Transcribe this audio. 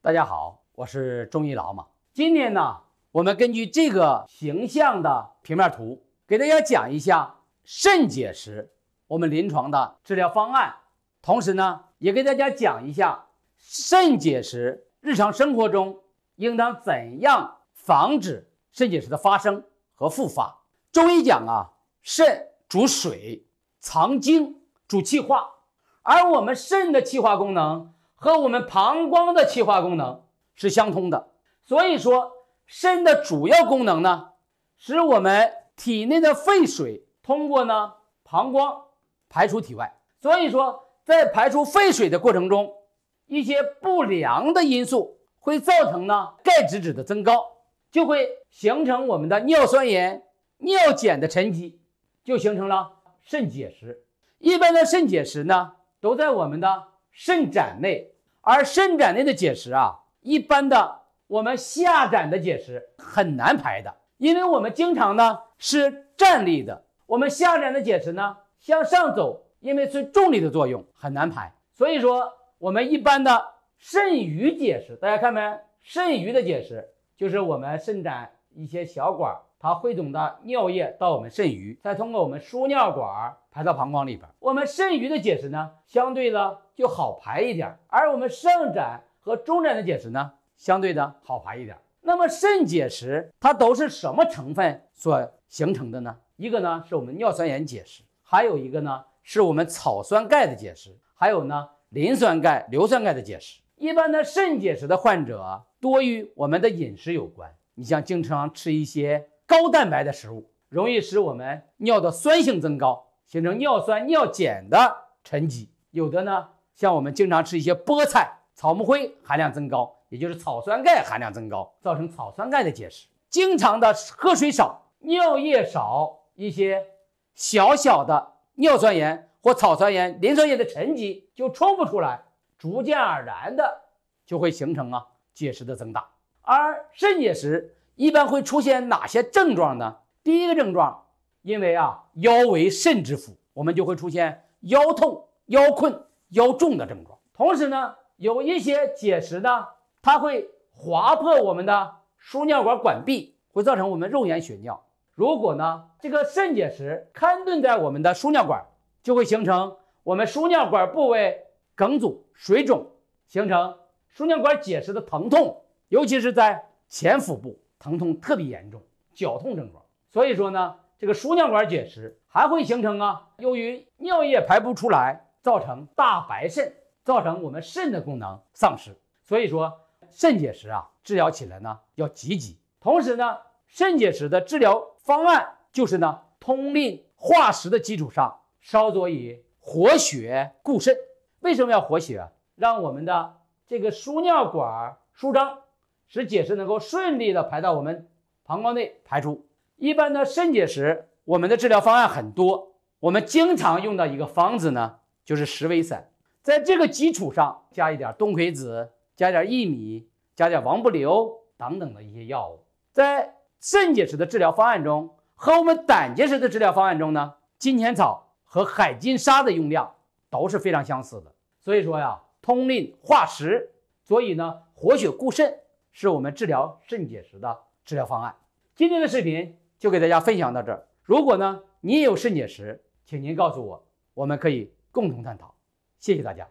大家好，我是中医老马。今天呢，我们根据这个形象的平面图，给大家讲一下肾结石我们临床的治疗方案，同时呢，也给大家讲一下肾结石日常生活中应当怎样防止肾结石的发生和复发。中医讲啊，肾主水、藏精、主气化，而我们肾的气化功能。和我们膀胱的气化功能是相通的，所以说肾的主要功能呢，使我们体内的废水通过呢膀胱排出体外。所以说在排出废水的过程中，一些不良的因素会造成呢钙质质的增高，就会形成我们的尿酸盐、尿碱的沉积，就形成了肾结石。一般的肾结石呢，都在我们的。肾盏内，而肾盏内的结石啊，一般的我们下盏的结石很难排的，因为我们经常呢是站立的，我们下盏的结石呢向上走，因为是重力的作用很难排，所以说我们一般的肾盂结石，大家看没？肾盂的结石就是我们肾盏一些小管。它汇总的尿液到我们肾盂，再通过我们输尿管排到膀胱里边。我们肾盂的结石呢，相对的就好排一点；而我们肾盏和中盏的结石呢，相对的好排一点。那么肾结石它都是什么成分所形成的呢？一个呢是我们尿酸盐结石，还有一个呢是我们草酸钙的结石，还有呢磷酸钙、硫酸钙的结石。一般的肾结石的患者多与我们的饮食有关，你像经常吃一些。高蛋白的食物容易使我们尿的酸性增高，形成尿酸、尿碱的沉积。有的呢，像我们经常吃一些菠菜、草木灰含量增高，也就是草酸钙含量增高，造成草酸钙的结石。经常的喝水少、尿液少，一些小小的尿酸盐或草酸盐、磷酸盐的沉积就冲不出来，逐渐而然的就会形成啊结石的增大。而肾结石。一般会出现哪些症状呢？第一个症状，因为啊腰为肾之府，我们就会出现腰痛、腰困、腰重的症状。同时呢，有一些结石呢，它会划破我们的输尿管管壁，会造成我们肉眼血尿。如果呢，这个肾结石卡顿在我们的输尿管，就会形成我们输尿管部位梗阻、水肿，形成输尿管结石的疼痛，尤其是在前腹部。疼痛特别严重，绞痛症状，所以说呢，这个输尿管结石还会形成啊，由于尿液排不出来，造成大白肾，造成我们肾的功能丧失。所以说肾结石啊，治疗起来呢要积极。同时呢，肾结石的治疗方案就是呢，通令化石的基础上，稍作以活血固肾。为什么要活血？让我们的这个输尿管舒张。使结石能够顺利的排到我们膀胱内排出。一般的肾结石，我们的治疗方案很多。我们经常用的一个方子呢，就是石韦散，在这个基础上加一点冬葵子，加点薏米，加点王不留等等的一些药物。在肾结石的治疗方案中，和我们胆结石的治疗方案中呢，金钱草和海金沙的用量都是非常相似的。所以说呀，通令化石，所以呢，活血固肾。是我们治疗肾结石的治疗方案。今天的视频就给大家分享到这儿。如果呢你也有肾结石，请您告诉我，我们可以共同探讨。谢谢大家。